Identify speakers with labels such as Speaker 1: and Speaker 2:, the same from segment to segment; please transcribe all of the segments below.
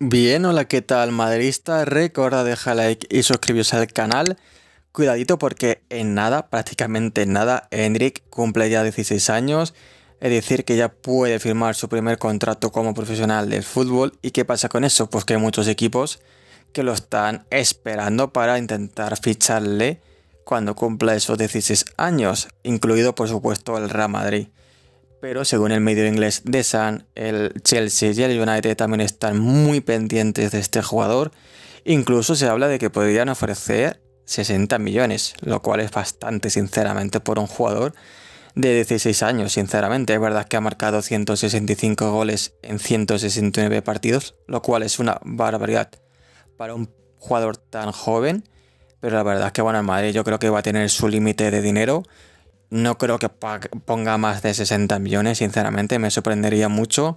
Speaker 1: Bien, hola, ¿qué tal, madridista? Recuerda dejar like y suscribirse al canal. Cuidadito porque en nada, prácticamente en nada, Hendrik cumple ya 16 años, es decir, que ya puede firmar su primer contrato como profesional del fútbol. ¿Y qué pasa con eso? Pues que hay muchos equipos que lo están esperando para intentar ficharle cuando cumpla esos 16 años, incluido por supuesto el Real Madrid. Pero según el medio inglés The Sun, el Chelsea y el United también están muy pendientes de este jugador. Incluso se habla de que podrían ofrecer 60 millones, lo cual es bastante, sinceramente, por un jugador de 16 años, sinceramente. Es verdad que ha marcado 165 goles en 169 partidos, lo cual es una barbaridad para un jugador tan joven. Pero la verdad es que, bueno, el Madrid yo creo que va a tener su límite de dinero no creo que ponga más de 60 millones, sinceramente, me sorprendería mucho.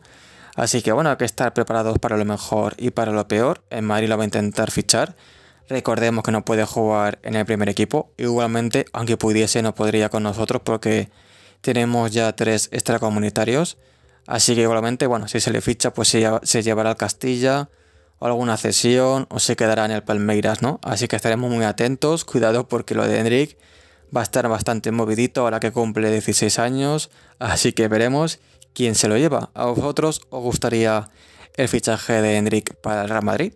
Speaker 1: Así que bueno, hay que estar preparados para lo mejor y para lo peor. En Madrid lo va a intentar fichar. Recordemos que no puede jugar en el primer equipo. Igualmente, aunque pudiese, no podría con nosotros porque tenemos ya tres extracomunitarios. Así que igualmente, bueno, si se le ficha, pues se, llevará al Castilla o alguna cesión o se quedará en el Palmeiras, ¿no? Así que estaremos muy atentos. Cuidado porque lo de Hendrik va a estar bastante movidito ahora que cumple 16 años, así que veremos quién se lo lleva. ¿A vosotros os gustaría el fichaje de Hendrik para el Real Madrid?